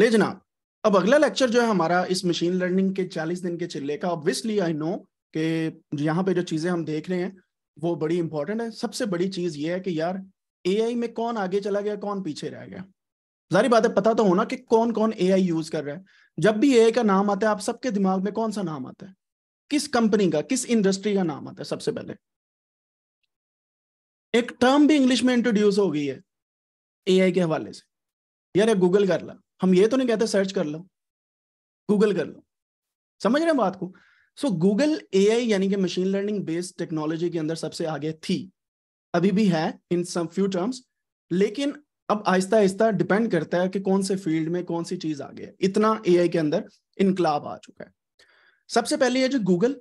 ले जनाब अब अगला लेक्चर जो है हमारा इस मशीन लर्निंग के 40 दिन के चिल्ले का ऑब्वियसली आई नो कि यहाँ पे जो चीज़ें हम देख रहे हैं वो बड़ी इंपॉर्टेंट है सबसे बड़ी चीज़ ये है कि यार ए में कौन आगे चला गया कौन पीछे रह गया जारी बात है पता तो होना कि कौन कौन ए यूज कर रहा है जब भी ए का नाम आता है आप सबके दिमाग में कौन सा नाम आता है किस कंपनी का किस इंडस्ट्री का नाम आता है सबसे पहले एक टर्म भी इंग्लिश में इंट्रोड्यूस हो गई है एआई के हवाले से यार गूगल कर ला हम ये तो नहीं कहते सर्च कर लो गूगल कर लो समझ रहे हैं बात को सो गूगल ए यानी कि मशीन लर्निंग बेस्ड टेक्नोलॉजी के अंदर सबसे आगे थी अभी भी है इन सम फ्यू टर्म्स लेकिन अब आहिस्ता आहिस्ता डिपेंड करता है कि कौन से फील्ड में कौन सी चीज आगे है इतना ए के अंदर इनकलाब आ चुका है सबसे पहले है जो गूगल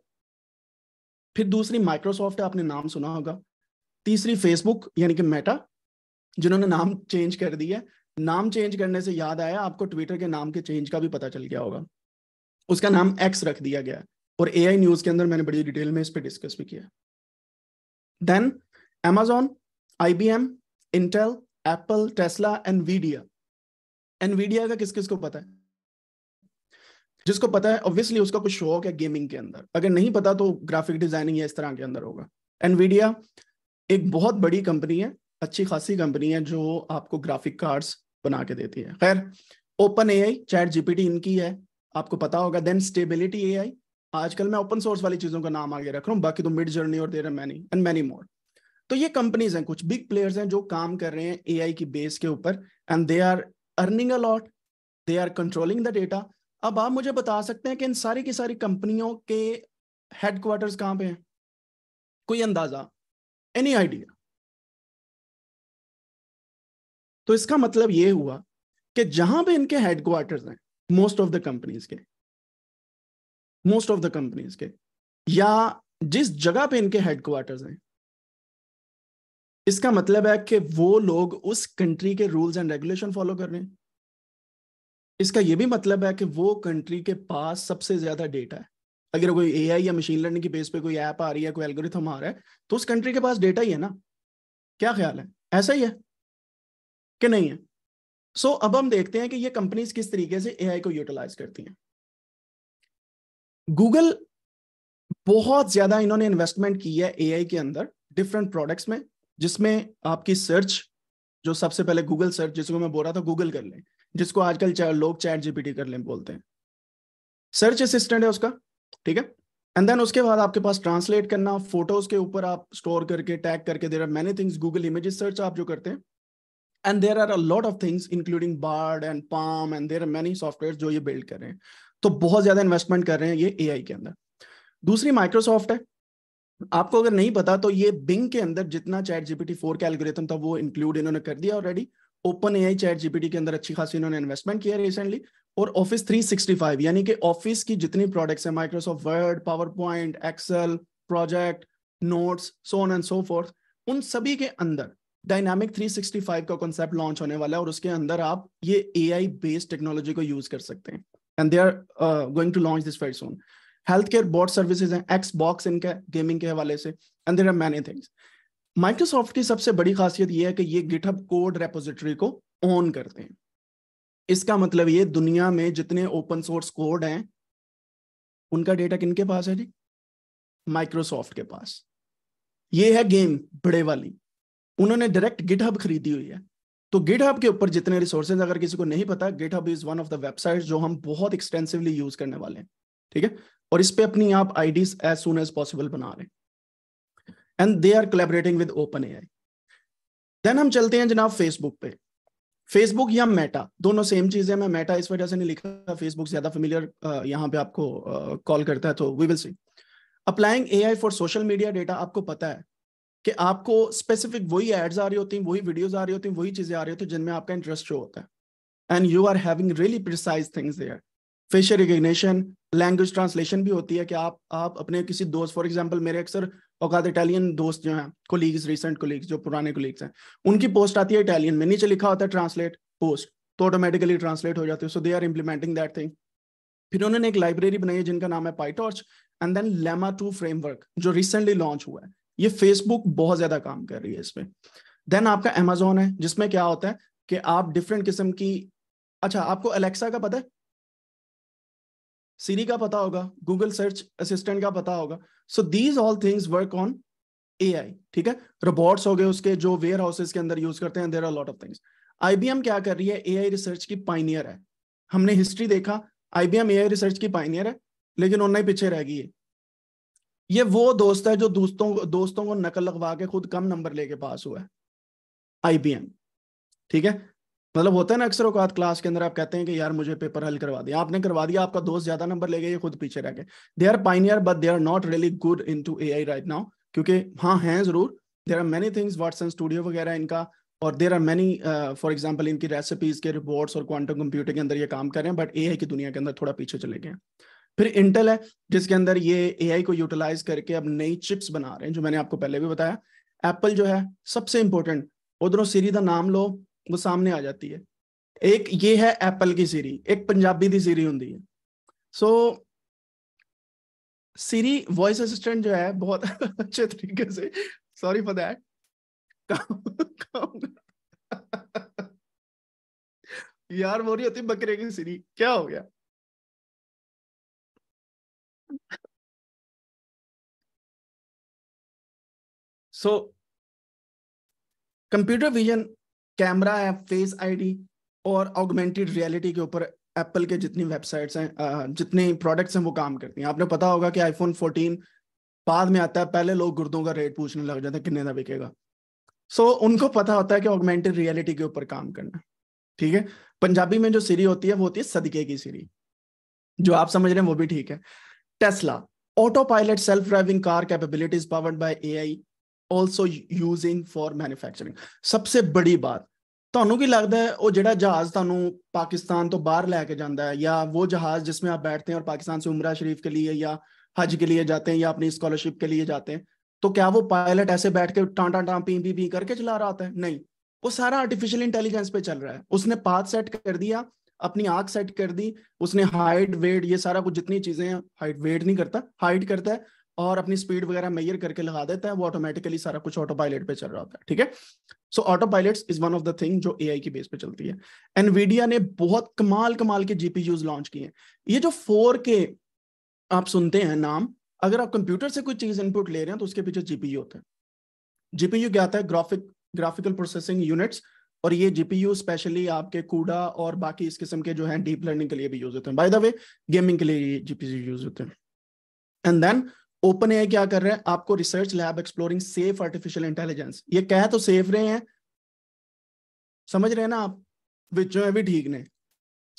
फिर दूसरी माइक्रोसॉफ्ट आपने नाम सुना होगा तीसरी फेसबुक यानी कि मेटा जिन्होंने नाम चेंज कर दिया है नाम चेंज करने से याद आया आपको ट्विटर के नाम के चेंज का भी पता चल गया होगा उसका नाम एक्स रख दिया गया और ए न्यूज के अंदर मैंने बड़ी डिटेल में इस पर डिस्कस भी किया देन एमेजोन आई Intel Apple Tesla Nvidia Nvidia का किस किस को पता है जिसको पता है ऑब्वियसली उसका कुछ शौक है गेमिंग के अंदर अगर नहीं पता तो ग्राफिक डिजाइनिंग या इस तरह के अंदर होगा एनवीडिया एक बहुत बड़ी कंपनी है अच्छी खासी कंपनी है जो आपको ग्राफिक कार्ड्स बना के देती है खैर OpenAI ChatGPT इनकी है आपको पता होगा देन स्टेबिलिटी ए आई आजकल मैं ओपन सोर्स वाली चीजों का नाम आगे रख रहा हूँ बाकी तो मिड जर्नी और there are many and many more तो ये कंपनीज हैं कुछ बिग प्लेयर्स हैं जो काम कर रहे हैं आई की बेस के ऊपर and they are earning a lot they are controlling the data अब आप मुझे बता सकते हैं कि इन सारी की सारी कंपनियों के हेडक्वार्टर्स कहाँ पे हैं कोई अंदाजा एनी आइडिया तो इसका मतलब ये हुआ कि जहां पे इनके हेडक्वार्टर हैं मोस्ट ऑफ द कंपनीज के मोस्ट ऑफ द कंपनीज के या जिस जगह पे इनके हेडक्वार्टर हैं इसका मतलब है कि वो लोग उस कंट्री के रूल्स एंड रेगुलेशन फॉलो कर रहे हैं इसका यह भी मतलब है कि वो कंट्री के पास सबसे ज्यादा डेटा है अगर कोई ए या मशीन लर्निंग की बेस पे कोई ऐप आ रही है कोई एल्गोरिथम आ रहा है तो उस कंट्री के पास डेटा ही है ना क्या ख्याल है ऐसा ही है कि नहीं है सो so, अब हम देखते हैं कि ये कंपनीज किस तरीके से एआई को यूटिलाइज करती हैं गूगल बहुत ज्यादा इन्होंने इन्वेस्टमेंट की है एआई के अंदर डिफरेंट प्रोडक्ट्स में जिसमें आपकी सर्च जो सबसे पहले गूगल सर्च जिसको मैं बोल रहा था गूगल कर लें जिसको आजकल लोग चैट जीपीटी कर लें बोलते हैं सर्च असिस्टेंट है उसका ठीक है एंड देन उसके बाद आपके पास ट्रांसलेट करना फोटोज के ऊपर आप स्टोर करके टैग करके दे रहा many things Google images search आप जो करते हैं and there are a lot of things including Bard and PaLM and there are many software जो ये बिल्ड कर रहे हैं तो बहुत ज्यादा इन्वेस्टमेंट कर रहे हैं ये एआई के अंदर दूसरी माइक्रोसॉफ्ट है आपको अगर नहीं पता तो ये बिंग के अंदर जितना चैट जीपीटी फोर के एल्गोरिथम था वो इंक्लूड इन्होंने कर दिया already OpenAI ChatGPT के अंदर अच्छी खासी इन्होंने इन्वेस्टमेंट किया रिसेंटली और ऑफिस 365 यानी कि ऑफिस की जितनी प्रोडक्ट्स है Microsoft Word PowerPoint Excel Project Notes so on and so forth उन सभी के अंदर डायनामिक 365 का कॉन्सेप्ट लॉन्च होने वाला है और उसके अंदर आप ये ए आई बेस्ड टेक्नोलॉजी को यूज कर सकते हैं and they are going to launch this very soon health care board services हैं एक्स बॉक्स इनका गेमिंग के हवाले से एंड देर आर मैनी थिंग्स माइक्रोसॉफ्ट की सबसे बड़ी खासियत यह है कि ये गिटअप कोड रेपोजिटरी को ऑन करते हैं इसका मतलब ये दुनिया में जितने ओपन सोर्स कोड हैं उनका डेटा किनके पास है जी माइक्रोसॉफ्ट के पास ये है गेम बड़े वाली उन्होंने डायरेक्ट गिटहब खरीदी हुई है तो गिटहब के ऊपर जितने रिसोर्सेज अगर किसी को नहीं पता GitHub is one of the website जो हम बहुत एक्सटेंसिवली यूज करने वाले हैं ठीक है और इस पर अपनी आप I D as soon as possible बना रहे and they are collaborating with OpenAI then हम चलते हैं जनाब फेसबुक पे फेसबुक या मेटा दोनों सेम चीज है मैं मेटा इस वजह से नहीं लिखा फेसबुक ज्यादा फेमिलियर यहाँ पे आपको कॉल करता है तो we will see applying A I for social media data आपको पता है कि आपको स्पेसिफिक वही एड्स आ रही होती हैं वही वीडियोस आ रही होती हैं वही चीजें आ रही होती हैं जिनमें आपका इंटरेस्ट शो होता है and you are having really precise things there facial recognition language translation भी होती है कि आप आप अपने किसी दोस्त फॉर एग्जाम्पल मेरे अक्सर औकात इटालियन दोस्त जो हैं कोलीग्स रिसेंट कोलीग्स जो पुराने कोलीग्स हैं उनकी पोस्ट आती है इटालियन में नीचे लिखा होता है ट्रांसलेट पोस्ट तो ऑटोमेटिकली ट्रांसलेट हो जाती है so they are implementing that thing फिर उन्होंने एक लाइब्रेरी बनाई है जिनका नाम है PyTorch and then Llama two framework जो रिसेंटली लॉन्च हुआ है ये फेसबुक बहुत ज्यादा काम कर रही है इसमें देन आपका अमेजोन है जिसमें क्या होता है कि आप डिफरेंट किस्म की अच्छा आपको अलेक्सा का पता है सीरी का पता होगा गूगल सर्च असिस्टेंट का पता होगा so these all things work on A ठीक है रोबोट्स हो गए उसके जो वेयर हाउसेज के अंदर यूज करते हैं there are lot of things I क्या कर रही है ए रिसर्च की पाइनियर है हमने हिस्ट्री देखा आई बी रिसर्च की पाइनियर है लेकिन उन्हें पीछे रह गई है ये वो दोस्त है जो दोस्तों दोस्तों को नकल लगवा के खुद कम नंबर लेके पास हुआ है आईपीएम ठीक है मतलब होता है ना अक्सर औकात क्लास के अंदर आप कहते हैं कि यार मुझे पेपर हल करवा दिया आपने करवा दिया आपका दोस्त ज्यादा नंबर ले गया ये खुद पीछे रह गए they are pioneer but they are not really good in to A I right now क्योंकि हाँ हैं जरूर there are many things Watson studio वगैरह इनका और there are many for example इनकी रेसिपीज के रिपोर्ट्स और क्वांटम कंप्यूटर के अंदर ये काम कर रहे हैं बट ए की दुनिया के अंदर थोड़ा पीछे चले गए फिर इंटेल है जिसके अंदर ये ए को यूटिलाइज करके अब नई चिप्स बना रहे हैं जो मैंने आपको पहले भी बताया एप्पल जो है सबसे इंपॉर्टेंट उधरों सीरी का नाम लो वो सामने आ जाती है एक ये है एप्पल की सीरी एक पंजाबी की सीरी होंगी है सो सीरी वॉइस असिस्टेंट जो है बहुत अच्छे तरीके से सॉरी फॉर दैट यार बोरी होती बकरे की सीरी क्या हो गया सो कंप्यूटर विजन कैमरा है फेस आईडी और ऑगमेंटेड रियलिटी के ऊपर एप्पल के जितनी वेबसाइट्स हैं जितने प्रोडक्ट्स हैं वो काम करती हैं आपने पता होगा कि आईफोन 14 बाद में आता है पहले लोग गुर्दों का रेट पूछने लग जाते हैं कितने का बिकेगा सो so, उनको पता होता है कि ऑगमेंटेड रियलिटी के ऊपर काम करना ठीक है पंजाबी में जो सीरी होती है वो होती है सदके की सीरी जो आप समझ रहे हैं वो भी ठीक है Tesla autopilot self driving car capabilities powered by AI also using for manufacturing ਸਭ ਤੋਂ ਬੜੀ ਬਾਤ ਤੁਹਾਨੂੰ ਕੀ ਲੱਗਦਾ ਹੈ ਉਹ ਜਿਹੜਾ ਜਹਾਜ਼ ਤੁਹਾਨੂੰ ਪਾਕਿਸਤਾਨ ਤੋਂ ਬਾਹਰ ਲੈ ਕੇ ਜਾਂਦਾ ਹੈ ਜਾਂ ਉਹ ਜਹਾਜ਼ ਜਿਸ ਵਿੱਚ ਆਪ ਬੈਠਤੇ हैं और पाकिस्तान से उमरा शरीफ के लिए या हज के लिए जाते हैं या अपनी स्कॉलरशिप के लिए जाते हैं तो क्या वो पायलट ऐसे बैठ के टाटा टां पी पी पी करके चला रहा था नहीं वो सारा आर्टिफिशियल इंटेलिजेंस पे चल रहा है उसने पाथ सेट कर दिया अपनी आंख सेट कर दी उसने हाइट वेट ये सारा कुछ जितनी चीजें हाइट वेट नहीं करता हाइट करता है और अपनी स्पीड वगैरह मेयर करके लगा देता है वो ऑटोमेटिकली सारा कुछ ऑटो पायलट पे चल रहा होता है ठीक है so autopilot is one of the thing जो ए की बेस पे चलती है एनवीडिया ने बहुत कमाल कमाल के जीपीयूज लॉन्च किए हैं ये जो फोर के आप सुनते हैं नाम अगर आप कंप्यूटर से कोई चीज इनपुट ले रहे हैं तो उसके पीछे जीपीयू होता है जीपीयू क्या आता है ग्राफिक ग्राफिकल प्रोसेसिंग यूनिट्स और ये जीपीयू स्पेशली आपके कूडा और बाकी इस किस्म के जो है डीप लर्निंग के लिए भी यूज होते हैं बाय द वे गेमिंग के लिए जीपीयू यूज होते हैं एंड देन ओपन ए क्या कर रहे हैं आपको research lab exploring safe artificial intelligence ये कह तो सेफ रहे हैं समझ रहे हैं ना आप विच भी ठीक ने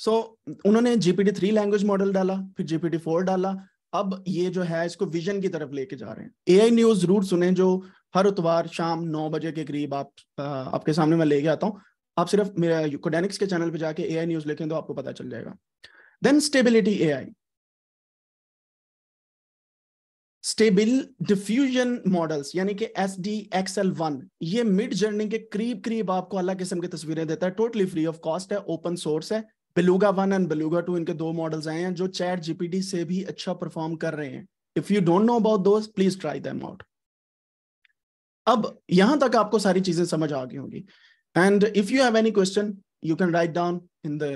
सो so, उन्होंने जीपीटी थ्री लैंग्वेज मॉडल डाला फिर जीपीटी फोर डाला अब ये जो है इसको विजन की तरफ लेके जा रहे हैं एआई न्यूज जरूर सुने जो हर उतवार शाम नौ बजे के करीब आप आ, आपके सामने मैं लेके आता हूँ आप सिर्फ मेरा कोडेनिक्स के चैनल पे जाके एआई न्यूज लिखें तो आपको पता चल जाएगा then stability AI stable diffusion models यानी कि S D X L one ये मिड जर्नी के करीब करीब आपको अलग किस्म की तस्वीरें देता है टोटली फ्री ऑफ कॉस्ट है ओपन सोर्स है Beluga one and Beluga two इनके दो मॉडल्स आए हैं जो चैट जीपीटी से भी अच्छा परफॉर्म कर रहे हैं if you don't know about दोस्त प्लीज ट्राई दैम आउट अब यहां तक आपको सारी चीजें समझ आ गई होंगी and if you have any question you can write down in the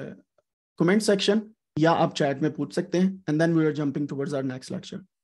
comment section या आप चैट में पूछ सकते हैं and then we are jumping towards our next lecture